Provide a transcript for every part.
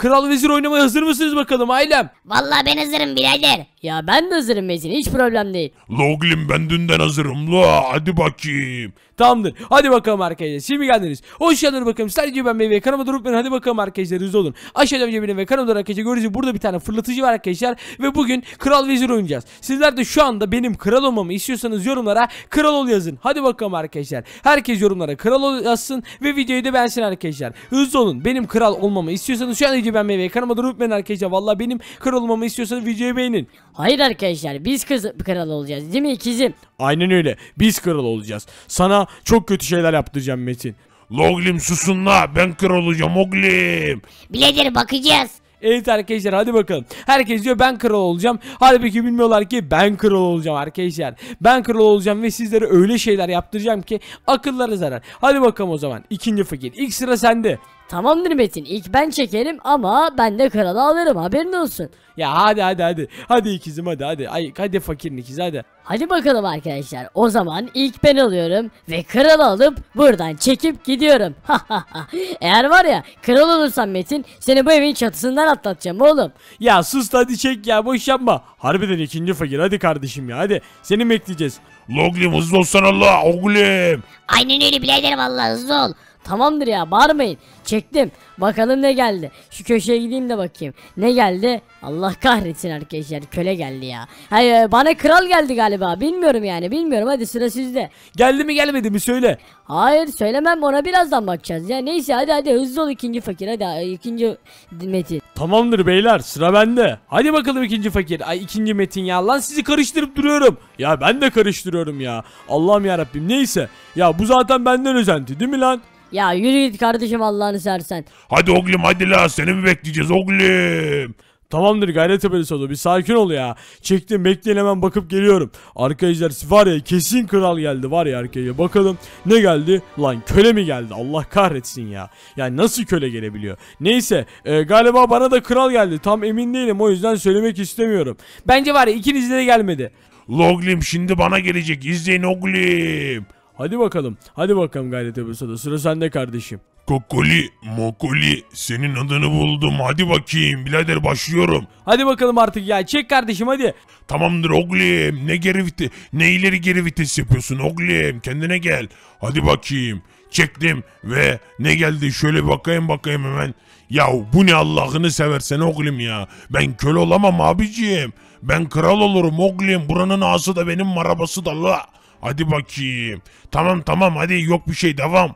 Kral vezir oynamaya hazır mısınız bakalım ailem? Vallahi ben hazırım birader. Ya ben de hazırım Metin hiç problem değil. Loglin ben dünden hazırım la hadi bakayım. Tamamdır. Hadi bakalım arkadaşlar. Şimdi geldiniz. Hoş geldiniz bakalım. Sadece ben ve kanalıma durup ben hadi bakalım arkadaşlar. Hızlı olun. Aşağıda önce benim ve kanalımda arkadaşlar göreceğiz. Burada bir tane fırlatıcı var arkadaşlar. Ve bugün Kral Vezir oynayacağız. Sizler de şu anda benim kral olmamı istiyorsanız yorumlara kral ol yazın. Hadi bakalım arkadaşlar. Herkes yorumlara kral ol yazsın ve videoyu da beğensin arkadaşlar. Hızlı olun. Benim kral olmamı istiyorsanız şu an önce ben ve kanalıma durup ben arkadaşlar. Valla benim kral olmamı istiyorsanız videoyu beğenin. Hayır arkadaşlar biz kız kral olacağız değil mi ikizim? Aynen öyle. Biz kral olacağız. Sana çok kötü şeyler yaptıracağım Metin. Loglim susun la ben kör olacağım Loglim. Biledir bakacağız. Evet arkadaşlar hadi bakalım. Herkes diyor ben kral olacağım. Halbuki bilmiyorlar ki ben kral olacağım arkadaşlar. Ben kral olacağım ve sizlere öyle şeyler yaptıracağım ki akılları zarar. Hadi bakalım o zaman. ikinci fakir. İlk sıra sende. Tamamdır Metin ilk ben çekerim ama ben de kralı alırım haberin olsun. Ya hadi hadi hadi. Hadi ikizim hadi hadi. Ay, hadi fakirin ikiz hadi. Hadi bakalım arkadaşlar. O zaman ilk ben alıyorum ve kralı alıp buradan çekip gidiyorum. Eğer var ya kral olursan Metin seni bu evin çatısından atlatacağım oğlum. Ya sus hadi çek ya boş yapma. Harbiden ikinci fakir hadi kardeşim ya hadi. Seni bekleyeceğiz. Loglim hızlı olsan Allah oğlum. Aynen öyle birader vallahi hızlı ol. Tamamdır ya bağırmayın. Çektim. Bakalım ne geldi. Şu köşeye gideyim de bakayım. Ne geldi? Allah kahretsin arkadaşlar köle geldi ya. Hayır e, bana kral geldi galiba. Bilmiyorum yani bilmiyorum hadi sıra sizde. Geldi mi gelmedi mi söyle. Hayır söylemem ona birazdan bakacağız. Ya neyse hadi hadi hızlı ol ikinci fakir hadi ikinci metin. Tamamdır beyler sıra bende. Hadi bakalım ikinci fakir. Ay ikinci metin ya lan sizi karıştırıp duruyorum. Ya ben de karıştırıyorum ya. Allah'ım yarabbim neyse. Ya bu zaten benden özenti değil mi lan? Ya yürü git kardeşim Allah'ını sersen. Hadi oğlum hadi la seni mi bekleyeceğiz oğlum. Tamamdır gayret ebedisi oldu. Bir sakin ol ya. Çektim bekleyin hemen bakıp geliyorum. izlersi var ya kesin kral geldi var ya arkaya Bakalım ne geldi? Lan köle mi geldi? Allah kahretsin ya. Yani nasıl köle gelebiliyor? Neyse e, galiba bana da kral geldi. Tam emin değilim o yüzden söylemek istemiyorum. Bence var ya ikinizde de gelmedi. Loglim şimdi bana gelecek. izleyin Oglim. Hadi bakalım. Hadi bakalım gayret yapıyorsa sıra sende kardeşim. Kokoli, Mokoli senin adını buldum. Hadi bakayım birader başlıyorum. Hadi bakalım artık ya. Çek kardeşim hadi. Tamamdır Oglim. Ne geri vite, ne ileri geri vites yapıyorsun Oglim. Kendine gel. Hadi bakayım. Çektim ve ne geldi şöyle bakayım bakayım hemen. Ya bu ne Allah'ını seversen Oglim ya. Ben köle olamam abiciğim. Ben kral olurum Oglim. Buranın ağası da benim marabası da la. Hadi bakayım. Tamam tamam hadi yok bir şey devam.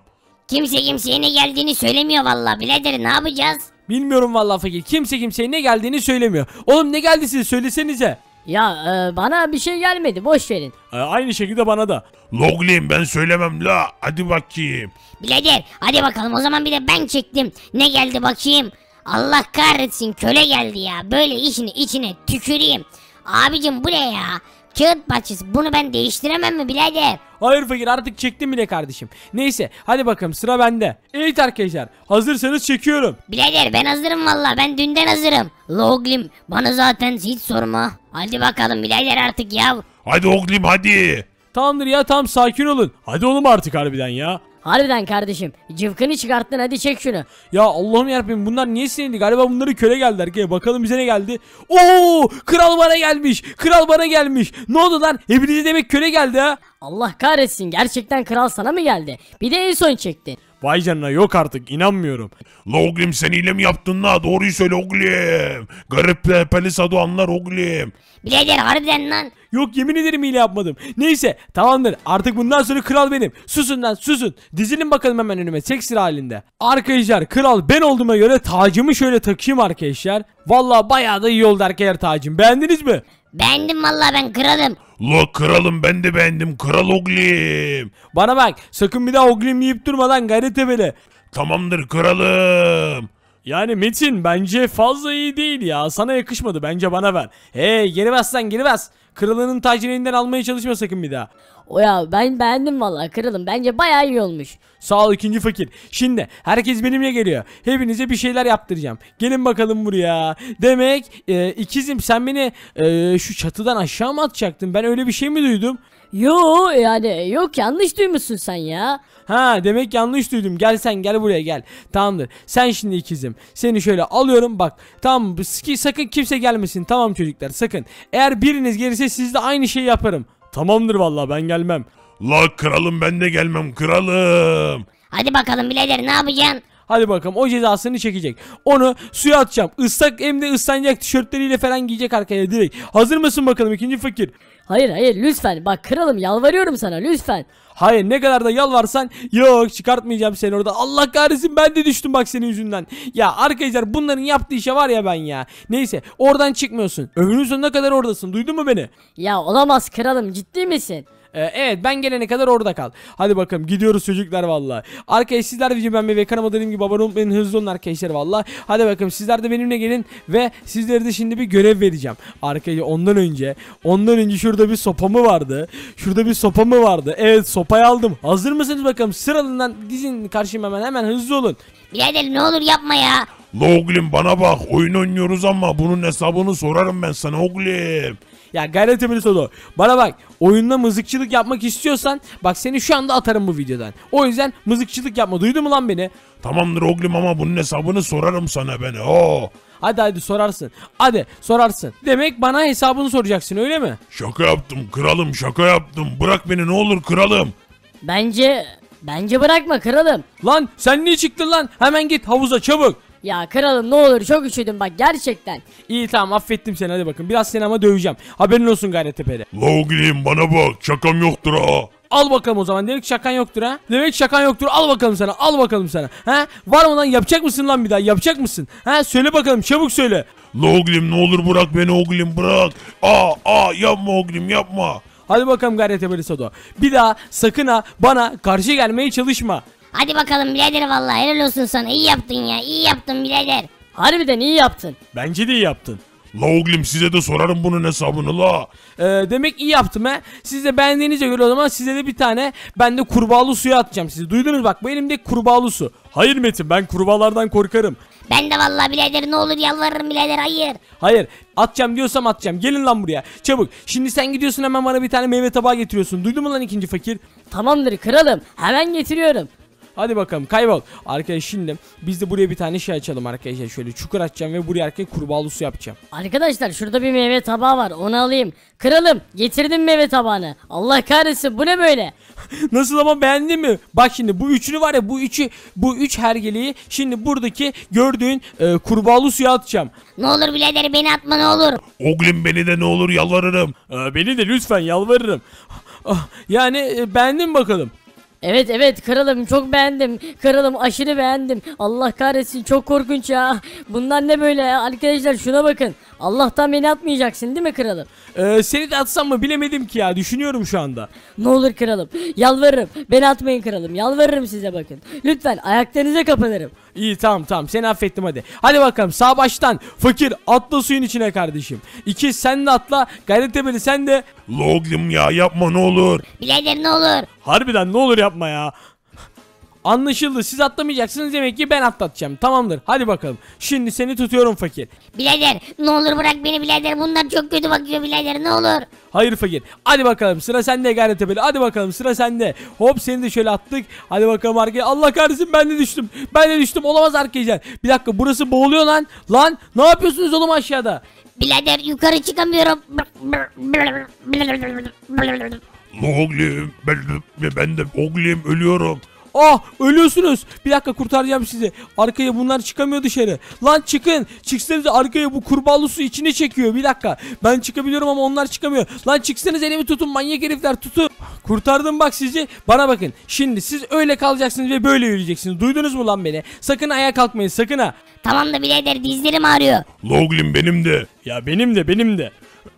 Kimse kimseye ne geldiğini söylemiyor valla birader ne yapacağız? Bilmiyorum vallahi fakir. Kimse kimseye ne geldiğini söylemiyor. Oğlum ne geldi size söylesenize. Ya e, bana bir şey gelmedi boş verin. E, aynı şekilde bana da. Loglin ben söylemem la. Hadi bakayım. Birader hadi bakalım o zaman bir de ben çektim. Ne geldi bakayım. Allah kahretsin köle geldi ya. Böyle işini içine tüküreyim. Abicim bu ne ya? Kağıt parçası bunu ben değiştiremem mi birader? Hayır fakir artık çektim bile kardeşim. Neyse hadi bakalım sıra bende. Evet arkadaşlar hazırsanız çekiyorum. Birader ben hazırım valla ben dünden hazırım. Loglim bana zaten hiç sorma. Hadi bakalım birader artık ya. Hadi Loglim, hadi. Tamamdır ya tam sakin olun. Hadi oğlum artık harbiden ya. Harbiden kardeşim cıvkını çıkarttın hadi çek şunu. Ya Allah'ım yarabbim bunlar niye sinirli galiba bunları köle geldiler ki bakalım bize ne geldi. Oo kral bana gelmiş kral bana gelmiş ne oldu lan hepinize demek köle geldi ha. Allah kahretsin gerçekten kral sana mı geldi bir de en son çektin. Vay canına yok artık inanmıyorum. Loglim seniyle mi yaptın lan? Doğruyu söyle loglim. Garip Pelisado anlar loglim. Birader harbiden lan. Yok yemin ederim hile yapmadım. Neyse tamamdır artık bundan sonra kral benim. Susun lan susun. Dizilin bakalım hemen önüme seksir halinde. Arkadaşlar kral ben olduğuma göre tacımı şöyle takayım arkadaşlar. Vallahi bayağı da iyi oldu arkadaşlar tacım. Beğendiniz mi? Beğendim vallahi ben kralım. La kralım ben de beğendim kral Oglim. Bana bak sakın bir daha Oglim yiyip durma lan gayret beni. Tamamdır kralım. Yani Metin bence fazla iyi değil ya. Sana yakışmadı. Bence bana ver. Hey geri bas sen geri bas. Kralının tacını elinden almaya çalışma sakın bir daha. O ya ben beğendim vallahi kralım. Bence bayağı iyi olmuş. Sağ ol ikinci fakir. Şimdi herkes benimle geliyor. Hepinize bir şeyler yaptıracağım. Gelin bakalım buraya. Demek e, ikizim sen beni e, şu çatıdan aşağı mı atacaktın? Ben öyle bir şey mi duydum? Yo yani yok yanlış duymuşsun sen ya. Ha demek yanlış duydum. Gel sen gel buraya gel. Tamamdır. Sen şimdi ikizim. Seni şöyle alıyorum bak. Tamam sakın kimse gelmesin. Tamam çocuklar sakın. Eğer biriniz gelirse sizde aynı şeyi yaparım. Tamamdır vallahi ben gelmem. La kralım ben de gelmem kralım. Hadi bakalım birader ne yapacaksın? Hadi bakalım o cezasını çekecek. Onu suya atacağım. Islak hem de ıslanacak tişörtleriyle falan giyecek arkaya direkt. Hazır mısın bakalım ikinci fakir? Hayır hayır lütfen bak kralım yalvarıyorum sana lütfen. Hayır ne kadar da yalvarsan yok çıkartmayacağım seni orada. Allah kahretsin ben de düştüm bak senin yüzünden. Ya arkadaşlar bunların yaptığı işe var ya ben ya. Neyse oradan çıkmıyorsun. Ömrünün sonuna kadar oradasın duydun mu beni? Ya olamaz kralım ciddi misin? Ee, evet ben gelene kadar orada kal. Hadi bakalım gidiyoruz çocuklar valla. Arkadaşlar sizler videoyu beğenmeyi ve kanalıma dediğim gibi abone olmayı hızlı olun arkadaşlar valla. Hadi bakalım sizler de benimle gelin ve sizlere de şimdi bir görev vereceğim. Arkadaşlar ondan önce ondan önce şurada bir sopamı vardı? Şurada bir sopamı vardı? Evet sopayı aldım. Hazır mısınız bakalım sıralından dizin karşıma hemen hemen hızlı olun. Birader ne olur yapma ya. La Oglim bana bak oyun oynuyoruz ama bunun hesabını sorarım ben sana Oglim. Ya gayret temelisi o. Bana bak oyunda mızıkçılık yapmak istiyorsan bak seni şu anda atarım bu videodan. O yüzden mızıkçılık yapma duydun mu lan beni? Tamamdır oğlum ama bunun hesabını sorarım sana ben. Oo. Hadi hadi sorarsın. Hadi sorarsın. Demek bana hesabını soracaksın öyle mi? Şaka yaptım kralım şaka yaptım. Bırak beni ne olur kralım. Bence Bence bırakma kralım. Lan sen niye çıktın lan? Hemen git havuza çabuk. Ya kralım ne olur çok üşüdüm bak gerçekten. İyi tamam affettim seni hadi bakın. Biraz seni ama döveceğim. Haberin olsun Gayrettepe'de. Loglin bana bak şakam yoktur ha. Al bakalım o zaman. Demek şakan yoktur ha. Demek şakan yoktur. Al bakalım sana. Al bakalım sana. Ha? Var mı lan? Yapacak mısın lan bir daha? Yapacak mısın? Ha? Söyle bakalım. Çabuk söyle. Loglim ne olur bırak beni Oglim bırak. Aa aa yapma Oglim yapma. Hadi bakalım Gayrettepe'li Sodo. Bir daha sakın ha bana karşı gelmeye çalışma. Hadi bakalım birader vallahi helal olsun sana. iyi yaptın ya. iyi yaptın birader. Harbiden iyi yaptın. Bence de iyi yaptın. La oğlum size de sorarım bunun hesabını la. Ee, demek iyi yaptım he. Siz de beğendiğinize göre o zaman size de bir tane ben de kurbağalı suya atacağım sizi. Duydunuz bak bu elimde kurbağalı su. Hayır Metin ben kurbağalardan korkarım. Ben de vallahi birader ne olur yalvarırım birader hayır. Hayır atacağım diyorsam atacağım. Gelin lan buraya çabuk. Şimdi sen gidiyorsun hemen bana bir tane meyve tabağı getiriyorsun. Duydun mu lan ikinci fakir? Tamamdır kralım hemen getiriyorum. Hadi bakalım kaybol. Arkadaşlar şimdi biz de buraya bir tane şey açalım arkadaşlar. Şöyle çukur açacağım ve buraya arkadaşlar kurbağalı su yapacağım. Arkadaşlar şurada bir meyve tabağı var. Onu alayım. Kralım getirdim meyve tabağını. Allah kahretsin bu ne böyle? Nasıl ama beğendin mi? Bak şimdi bu üçünü var ya bu üçü bu üç hergeliği şimdi buradaki gördüğün e, kurbağalı suya atacağım. Ne olur birader beni atma ne olur. Oglin beni de ne olur yalvarırım. Ee, beni de lütfen yalvarırım. Ah, yani e, beğendin mi bakalım. Evet evet kralım çok beğendim. Kralım aşırı beğendim. Allah kahretsin çok korkunç ya. Bunlar ne böyle ya? Arkadaşlar şuna bakın. Allah'tan beni atmayacaksın değil mi kralım? Ee, seni de atsam mı bilemedim ki ya düşünüyorum şu anda. Ne olur kralım yalvarırım beni atmayın kralım yalvarırım size bakın. Lütfen ayaklarınıza kapanırım. İyi tamam tamam seni affettim hadi. Hadi bakalım sağ baştan fakir atla suyun içine kardeşim. İki sen de atla gayret tepeli sen de. Loglim ya yapma ne olur. Birader ne olur. Harbiden ne olur yapma ya. Anlaşıldı siz atlamayacaksınız demek ki ben atlatacağım. Tamamdır hadi bakalım. Şimdi seni tutuyorum fakir. Bilader ne olur bırak beni bilader bunlar çok kötü bakıyor bilader ne olur. Hayır fakir. Hadi bakalım sıra sende gayret tepeli. Hadi bakalım sıra sende. Hop seni de şöyle attık. Hadi bakalım arkaya. Allah kahretsin ben de düştüm. Ben de düştüm. Olamaz arkadaşlar. Bir dakika burası boğuluyor lan. Lan ne yapıyorsunuz oğlum aşağıda? Bilader yukarı çıkamıyorum. Ne ben de, ben ölüyorum. Ah ölüyorsunuz. Bir dakika kurtaracağım sizi. Arkaya bunlar çıkamıyor dışarı. Lan çıkın. Çıksanız arkaya bu kurbağalı su içine çekiyor. Bir dakika. Ben çıkabiliyorum ama onlar çıkamıyor. Lan çıksanız elimi tutun manyak herifler tutun. Kurtardım bak sizi. Bana bakın. Şimdi siz öyle kalacaksınız ve böyle yürüyeceksiniz. Duydunuz mu lan beni? Sakın ayağa kalkmayın sakın ha. Tamam da birader dizlerim ağrıyor. Loglim benim de. Ya benim de benim de.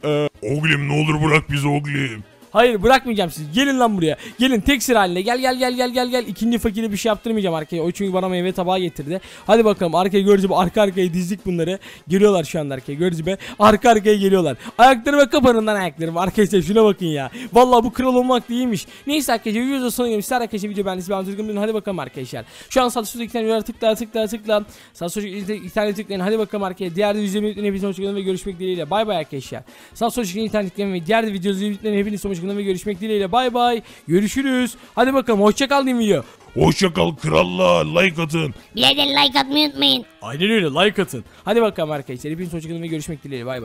Ee, Oglim ne olur bırak bizi Oglim. Hayır bırakmayacağım sizi. Gelin lan buraya. Gelin tek sıra haline. Gel gel gel gel gel gel. İkinci fakire bir şey yaptırmayacağım arkaya. O çünkü bana meyve tabağı getirdi. Hadi bakalım arkaya görücü arka arkaya dizdik bunları. Giriyorlar şu anda arkaya görücü be. Arka arkaya geliyorlar. Ayaklarıma kapanın lan ayaklarım. Arkadaşlar şuna bakın ya. Vallahi bu kral olmak değilmiş. Neyse arkadaşlar videoda sona gelmiş. Arkadaşlar video ben ben Türk'üm. Hadi bakalım arkadaşlar. Şu an Salsuz iki tane tıkla tıkla tıkla. Salsuz iki tane tıklayın. Hadi bakalım arkaya. Diğer de izlemeyi unutmayın. Hepinize hoşçakalın ve görüşmek dileğiyle. Bay bay arkadaşlar. Salsuz iki tane tıklayın ve diğer de videoyu izlemeyi unutmayın. Hepinize hoşçakalın gündeme görüşmek dileğiyle bay bay. Görüşürüz. Hadi bakalım hoşça kal diyeyim video. kal kralla like atın. Birader like atmayı unutmayın. Aynen öyle like atın. Hadi bakalım arkadaşlar. Hepiniz hoşçakalın ve görüşmek dileğiyle bay bay.